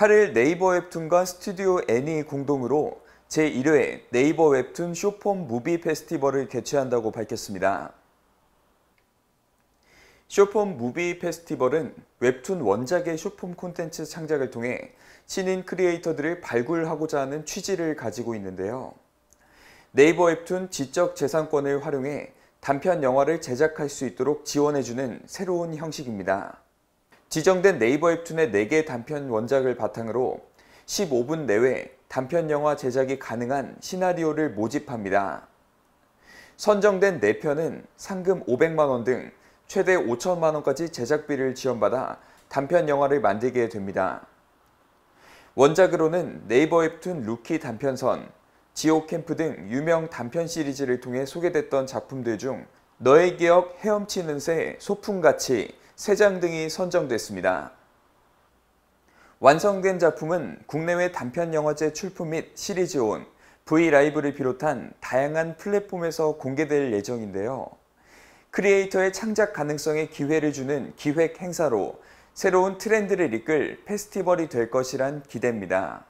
8일 네이버 웹툰과 스튜디오 N이 공동으로 제1회 네이버 웹툰 쇼폼 무비 페스티벌을 개최한다고 밝혔습니다. 쇼폼 무비 페스티벌은 웹툰 원작의 쇼폼 콘텐츠 창작을 통해 신인 크리에이터들을 발굴하고자 하는 취지를 가지고 있는데요. 네이버 웹툰 지적 재산권을 활용해 단편 영화를 제작할 수 있도록 지원해주는 새로운 형식입니다. 지정된 네이버 웹툰의 4개 단편 원작을 바탕으로 15분 내외 단편 영화 제작이 가능한 시나리오를 모집합니다. 선정된 4편은 상금 500만원 등 최대 5천만원까지 제작비를 지원받아 단편 영화를 만들게 됩니다. 원작으로는 네이버 웹툰 루키 단편선, 지오캠프 등 유명 단편 시리즈를 통해 소개됐던 작품들 중 너의 기억 헤엄치는 새 소풍같이 3장 등이 선정됐습니다. 완성된 작품은 국내외 단편 영화제 출품 및 시리즈온, 브라이브를 비롯한 다양한 플랫폼에서 공개될 예정인데요. 크리에이터의 창작 가능성에 기회를 주는 기획 행사로 새로운 트렌드를 이끌 페스티벌이 될 것이란 기대입니다.